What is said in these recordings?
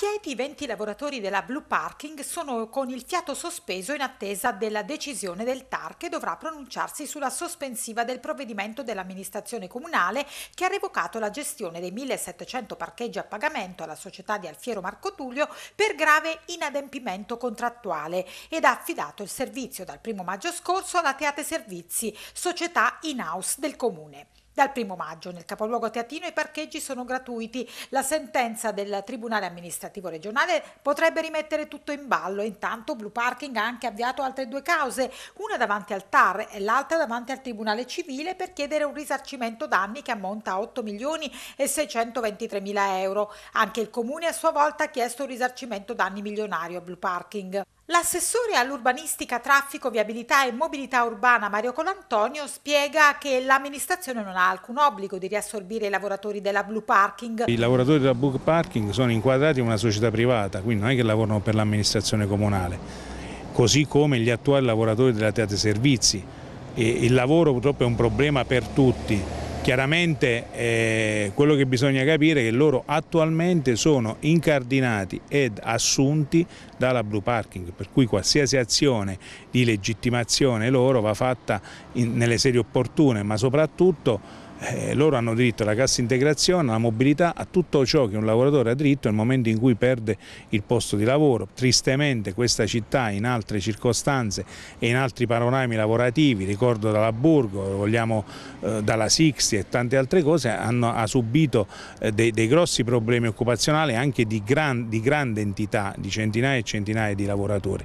Chieti, 20 lavoratori della Blue Parking sono con il fiato sospeso in attesa della decisione del TAR che dovrà pronunciarsi sulla sospensiva del provvedimento dell'amministrazione comunale che ha revocato la gestione dei 1700 parcheggi a pagamento alla società di Alfiero Marco Tullio per grave inadempimento contrattuale ed ha affidato il servizio dal 1 maggio scorso alla Teate Servizi, società in house del comune. Dal 1 maggio nel capoluogo teatino i parcheggi sono gratuiti. La sentenza del Tribunale amministrativo regionale potrebbe rimettere tutto in ballo. Intanto Blue Parking ha anche avviato altre due cause, una davanti al TAR e l'altra davanti al Tribunale civile per chiedere un risarcimento danni che ammonta a 8 milioni e 623 mila euro. Anche il Comune a sua volta ha chiesto un risarcimento danni milionario a Blue Parking. L'assessore all'urbanistica, traffico, viabilità e mobilità urbana Mario Colantonio spiega che l'amministrazione non ha alcun obbligo di riassorbire i lavoratori della Blue Parking. I lavoratori della Blue Parking sono inquadrati in una società privata, quindi non è che lavorano per l'amministrazione comunale, così come gli attuali lavoratori della Teatro Servizi. il lavoro purtroppo è un problema per tutti Chiaramente eh, quello che bisogna capire è che loro attualmente sono incardinati ed assunti dalla Blue Parking, per cui qualsiasi azione di legittimazione loro va fatta in, nelle sedi opportune, ma soprattutto eh, loro hanno diritto alla cassa integrazione, alla mobilità, a tutto ciò che un lavoratore ha diritto nel momento in cui perde il posto di lavoro. Tristemente questa città in altre circostanze e in altri panorami lavorativi, ricordo dalla Burgo, vogliamo, eh, dalla Sixti e tante altre cose, hanno, ha subito eh, dei, dei, grossi problemi occupazionali anche di, gran, di grande entità, di centinaia e centinaia di lavoratori.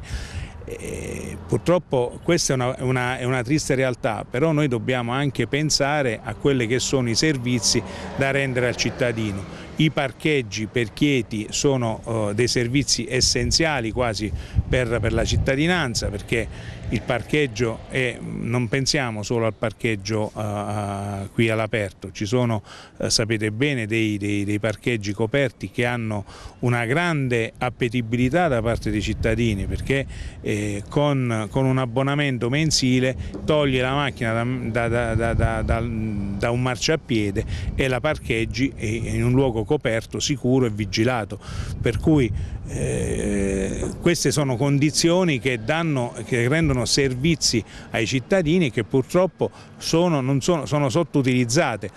E eh, purtroppo questa è una, una, è una, triste realtà, però noi dobbiamo anche pensare a quelli che sono i servizi da rendere al cittadino. I parcheggi per Chieti sono uh, dei servizi essenziali quasi per, per la cittadinanza perché il parcheggio è, non pensiamo solo al parcheggio uh, qui all'aperto, ci sono uh, sapete bene dei, dei, dei, parcheggi coperti che hanno una grande appetibilità da parte dei cittadini perché eh, con, con, un abbonamento mensile togli la macchina da, da, da, da, un marciapiede e la parcheggi in un luogo coperto, sicuro e vigilato, per cui eh, queste sono condizioni che, danno, che rendono sono servizi ai cittadini che purtroppo sono, sono, sono sottoutilizzate.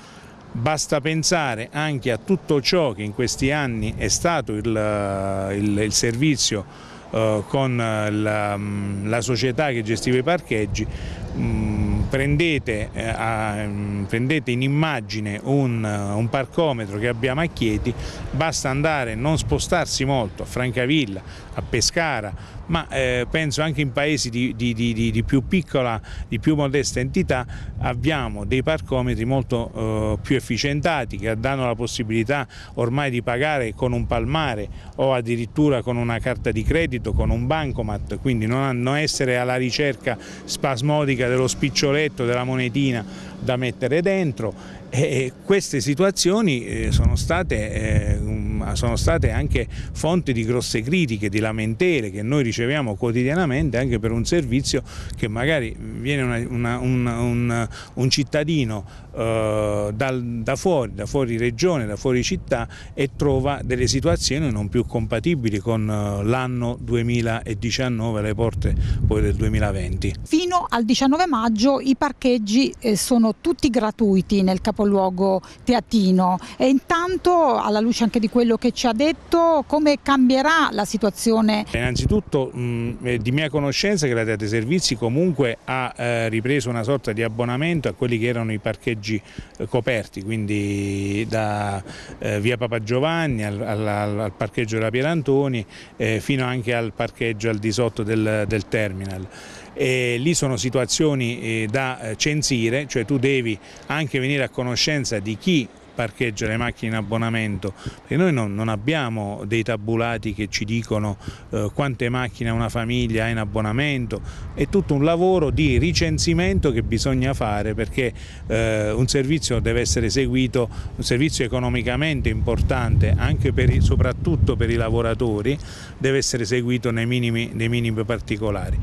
Basta pensare anche a tutto ciò che in questi anni è stato il, eh, il, il servizio eh, con la, mm, la, società che gestiva i parcheggi, mh, mm, prendete, eh, a, mm, prendete, in immagine un, eh, un, parcometro che abbiamo a Chieti, basta andare, non spostarsi molto a Francavilla, a Pescara, ma eh, penso anche in paesi di, di, di, di, più piccola, di più modesta entità, abbiamo dei parcometri molto eh, più efficientati che danno la possibilità ormai di pagare con un palmare o addirittura con una carta di credito, con un bancomat, quindi non, non essere alla ricerca spasmodica dello spiccioletto l'oggetto della monetina da mettere dentro e queste situazioni eh, sono state eh, un ma sono state anche fonte di grosse critiche, di lamentele che noi riceviamo quotidianamente anche per un servizio che magari viene una, una, una, un, un, cittadino eh, dal, da fuori, da fuori regione, da fuori città e trova delle situazioni non più compatibili con eh, l'anno 2019, le porte poi del 2020. Fino al 19 maggio i parcheggi eh, sono tutti gratuiti nel capoluogo teatino e intanto alla luce anche di quello quello che ci ha detto, come cambierà la situazione? Eh, innanzitutto mh, di mia conoscenza che la Teate Servizi comunque ha eh, ripreso una sorta di abbonamento a quelli che erano i parcheggi eh, coperti, quindi da eh, via Papa Giovanni al, al, al parcheggio della Pierantoni eh, fino anche al parcheggio al di sotto del, del terminal. E lì sono situazioni eh, da censire, cioè tu devi anche venire a conoscenza di chi parcheggio, le macchine in abbonamento, perché noi non, non abbiamo dei tabulati che ci dicono eh, quante macchine una famiglia ha in abbonamento, è tutto un lavoro di ricensimento che bisogna fare perché eh, un servizio deve essere seguito, un servizio economicamente importante anche per soprattutto per i lavoratori deve essere seguito nei minimi, nei minimi particolari.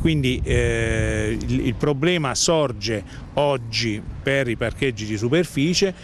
Quindi eh, il, il problema sorge oggi per i parcheggi di superficie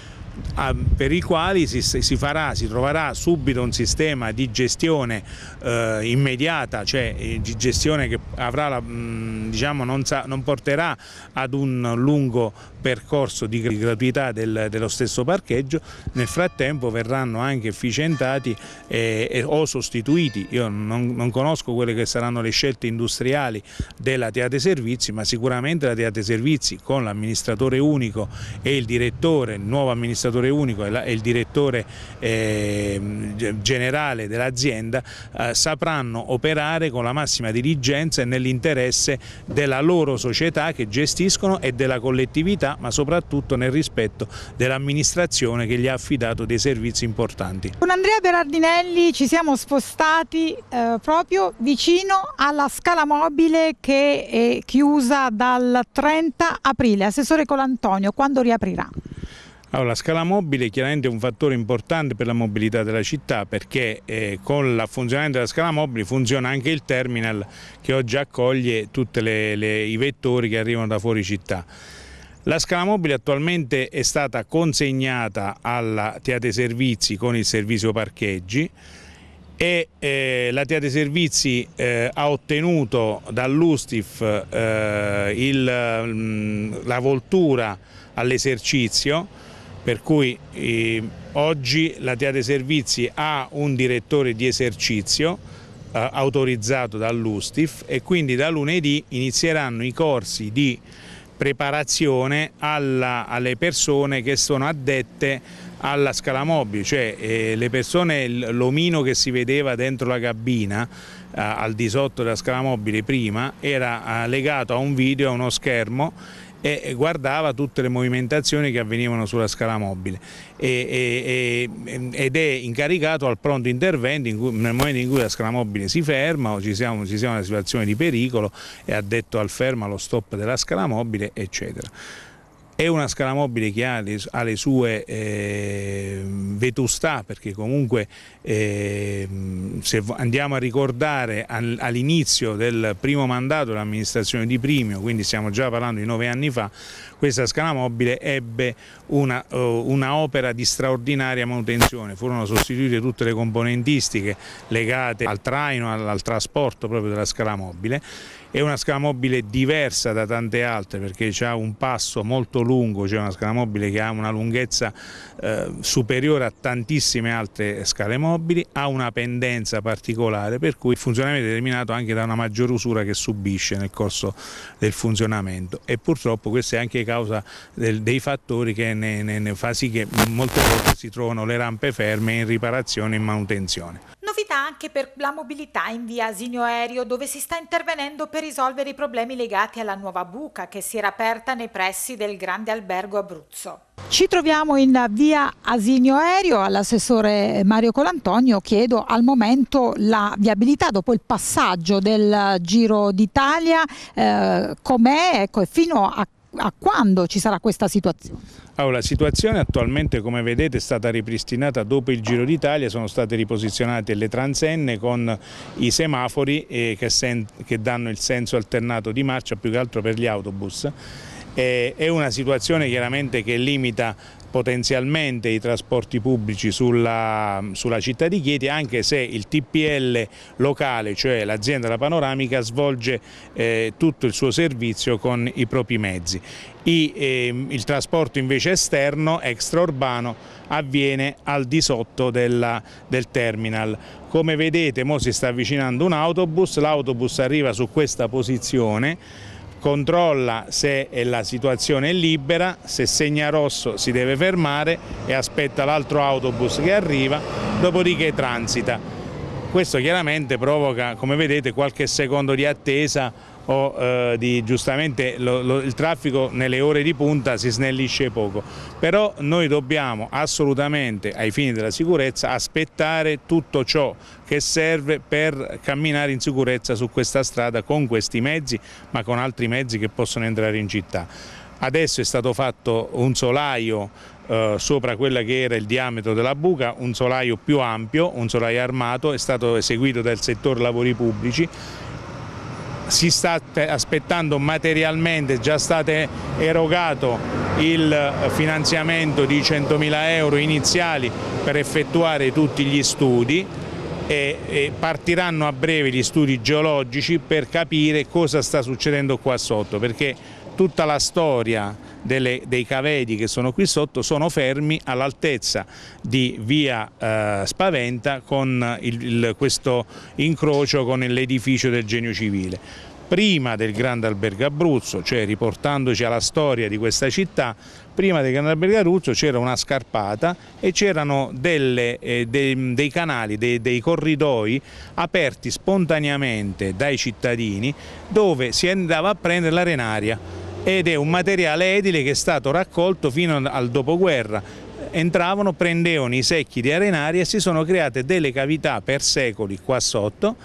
per i quali si, si, farà, si, troverà subito un sistema di gestione eh, immediata, cioè eh, di gestione che la, mm, diciamo, non, sa, non, porterà ad un lungo percorso di gratuità del, dello stesso parcheggio, nel frattempo verranno anche efficientati eh, eh, o sostituiti, io non, non, conosco quelle che saranno le scelte industriali della Teate Servizi, ma sicuramente la Teate Servizi con l'amministratore unico e il direttore, il nuovo amministratore amministratore unico e il direttore ehm, generale dell'azienda eh, sapranno operare con la massima diligenza e nell'interesse della loro società che gestiscono e della collettività ma soprattutto nel rispetto dell'amministrazione che gli ha affidato dei servizi importanti. Con Andrea Berardinelli ci siamo spostati eh, proprio vicino alla scala mobile che è chiusa dal 30 aprile. Assessore Colantonio, quando riaprirà? Allora, la scala mobile è chiaramente un fattore importante per la mobilità della città perché eh, con il funzionamento della scala mobile funziona anche il terminal che oggi accoglie tutti i vettori che arrivano da fuori città. La scala mobile attualmente è stata consegnata alla Teate Servizi con il servizio parcheggi e eh, la Teate Servizi eh, ha ottenuto dall'Ustif eh, mm, la voltura all'esercizio per cui eh, oggi la dei Servizi ha un direttore di esercizio eh, autorizzato dall'Ustif e quindi da lunedì inizieranno i corsi di preparazione alla, alle persone che sono addette alla scala mobile, cioè eh, le persone, l'omino che si vedeva dentro la cabina eh, al di sotto della scala mobile prima era eh, legato a un video, a uno schermo e guardava tutte le movimentazioni che avvenivano sulla scala mobile e, e, ed è incaricato al pronto intervento in cui, nel momento in cui la scala mobile si ferma o ci siamo, ci siamo in una situazione di pericolo è addetto al fermo allo stop della scala mobile eccetera. È una scala mobile che ha le, ha le sue eh, vetustà perché comunque eh, se andiamo a ricordare all'inizio del primo mandato dell'amministrazione di Primio, quindi stiamo già parlando di nove anni fa, questa scala mobile ebbe una, uh, una opera di straordinaria manutenzione, furono sostituite tutte le componentistiche legate al traino, al, al trasporto proprio della scala mobile, è una scala mobile diversa da tante altre perché ha un passo molto lungo, cioè una scala mobile che ha una lunghezza eh, superiore a tantissime altre scale mobili, ha una pendenza particolare per cui il funzionamento è determinato anche da una maggior usura che subisce nel corso del funzionamento e purtroppo questa è anche causa del, dei fattori che ne, ne, ne fa sì che molte volte si trovano le rampe ferme in riparazione e in manutenzione novità anche per la mobilità in via Asinio Aereo, dove si sta intervenendo per risolvere i problemi legati alla nuova buca che si era aperta nei pressi del grande albergo Abruzzo. Ci troviamo in via Asinio Aereo, all'assessore Mario Colantonio chiedo al momento la viabilità dopo il passaggio del Giro d'Italia, eh, com'è ecco, e fino a a quando ci sarà questa situazione? Allora, la situazione attualmente come vedete è stata ripristinata dopo il Giro d'Italia, sono state riposizionate le transenne con i semafori eh, che, che danno il senso alternato di marcia più che altro per gli autobus eh, è una situazione chiaramente che limita potenzialmente i trasporti pubblici sulla, sulla città di Chieti anche se il TPL locale, cioè l'azienda La Panoramica, svolge eh, tutto il suo servizio con i propri mezzi. I, eh, il trasporto invece esterno, extraurbano, avviene al di sotto della, del terminal. Come vedete, mo si sta avvicinando un autobus, l'autobus arriva su questa posizione, controlla se la situazione è libera, se segna rosso si deve fermare e aspetta l'altro autobus che arriva, dopodiché transita. Questo chiaramente provoca, come vedete, qualche secondo di attesa o eh, di, giustamente lo, lo, il traffico nelle ore di punta si snellisce poco, però noi dobbiamo assolutamente ai fini della sicurezza aspettare tutto ciò che serve per camminare in sicurezza su questa strada con questi mezzi ma con altri mezzi che possono entrare in città. Adesso è stato fatto un solaio eh, sopra quella che era il diametro della buca, un solaio più ampio, un solaio armato, è stato eseguito dal settore lavori pubblici si sta aspettando materialmente, già state erogato il eh, finanziamento di 100.000 euro iniziali per effettuare tutti gli studi e, partiranno a breve gli studi geologici per capire cosa sta succedendo qua sotto perché tutta la storia delle, dei cavedi che sono qui sotto sono fermi all'altezza di via eh, Spaventa con il, il, questo incrocio con l'edificio del Genio Civile prima del Grande Albergo Abruzzo, cioè riportandoci alla storia di questa città, prima del Grande Albergo Abruzzo c'era una scarpata e c'erano eh, dei, dei, canali, dei, dei, corridoi aperti spontaneamente dai cittadini dove si andava a prendere l'arenaria ed è un materiale edile che è stato raccolto fino al dopoguerra. Entravano, prendevano i secchi di arenaria e si sono create delle cavità per secoli qua sotto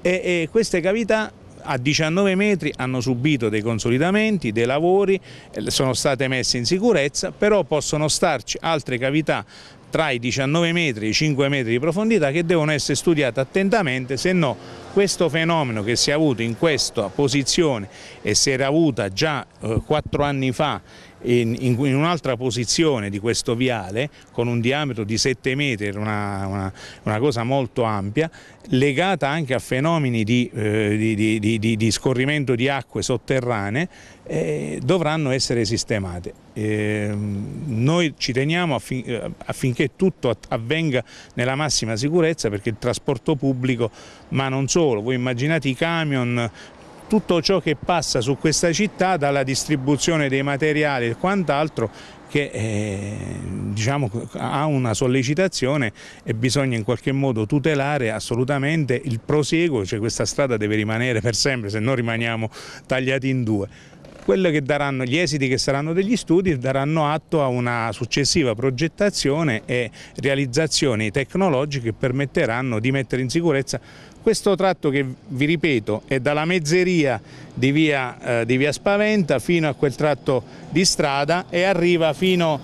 e, e queste cavità a 19 metri hanno subito dei consolidamenti, dei lavori, eh, sono state messe in sicurezza, però possono starci altre cavità tra i 19 metri e i 5 metri di profondità che devono essere studiate attentamente, se no questo fenomeno che si è avuto in questa posizione e si era avuta già eh, quattro anni fa in, in, in un'altra posizione di questo viale con un diametro di 7 metri, una, una, una cosa molto ampia, legata anche a fenomeni di, eh, di, di, di scorrimento di acque sotterranee, eh, dovranno essere sistemate. Eh, noi ci teniamo affin eh, affinché tutto avvenga nella massima sicurezza perché il trasporto pubblico, ma non solo, voi immaginate i camion tutto ciò che passa su questa città, dalla distribuzione dei materiali e quant'altro, che eh, diciamo, ha una sollecitazione e bisogna in qualche modo tutelare assolutamente il prosieguo, cioè questa strada deve rimanere per sempre, se no rimaniamo tagliati in due. Quello che daranno, gli esiti che saranno degli studi daranno atto a una successiva progettazione e realizzazioni tecnologiche che permetteranno di mettere in sicurezza questo tratto che vi ripeto è dalla mezzeria di via, eh, di via Spaventa fino a quel tratto di strada e arriva fino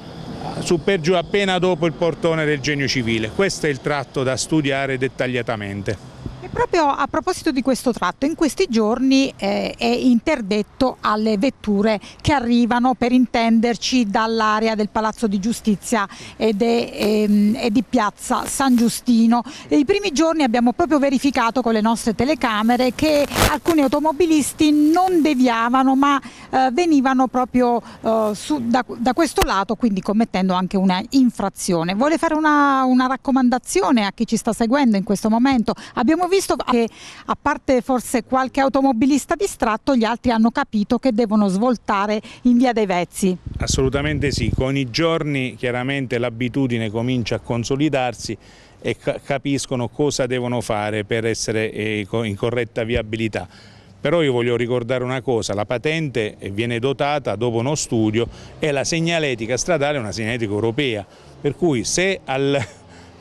eh, su per giù appena dopo il portone del genio civile. Questo è il tratto da studiare dettagliatamente. E proprio a proposito di questo tratto, in questi giorni eh, è interdetto alle vetture che arrivano, per intenderci, dall'area del Palazzo di Giustizia e ehm, di Piazza San Giustino. E I primi giorni abbiamo proprio verificato con le nostre telecamere che alcuni automobilisti non deviavano ma eh, venivano proprio eh, su, da, da, questo lato, quindi commettendo anche una infrazione. Vuole fare una, una raccomandazione a chi ci sta seguendo in questo momento? Abbiamo visto che a parte forse qualche automobilista distratto, gli altri hanno capito che devono svoltare in via dei Vezzi. Assolutamente sì, con i giorni chiaramente l'abitudine comincia a consolidarsi e capiscono cosa devono fare per essere eh, in corretta viabilità. Però io voglio ricordare una cosa, la patente eh, viene dotata dopo uno studio e la segnaletica stradale è una segnaletica europea, per cui se al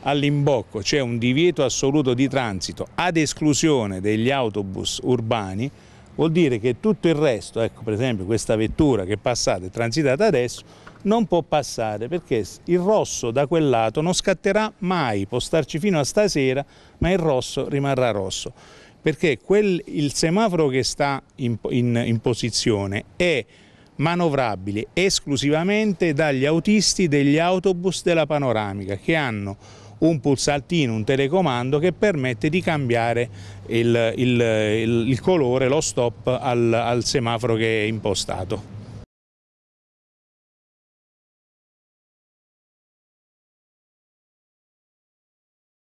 all'imbocco, c'è un divieto assoluto di transito ad esclusione degli autobus urbani, vuol dire che tutto il resto, ecco per esempio questa vettura che è passata e transitata adesso, non può passare perché il rosso da quel lato non scatterà mai, può starci fino a stasera, ma il rosso rimarrà rosso. Perché quel, il semaforo che sta in, in, in posizione è manovrabile esclusivamente dagli autisti degli autobus della panoramica che hanno un pulsantino, un telecomando che permette di cambiare il, il, il, il colore, lo stop al, al semaforo che è impostato.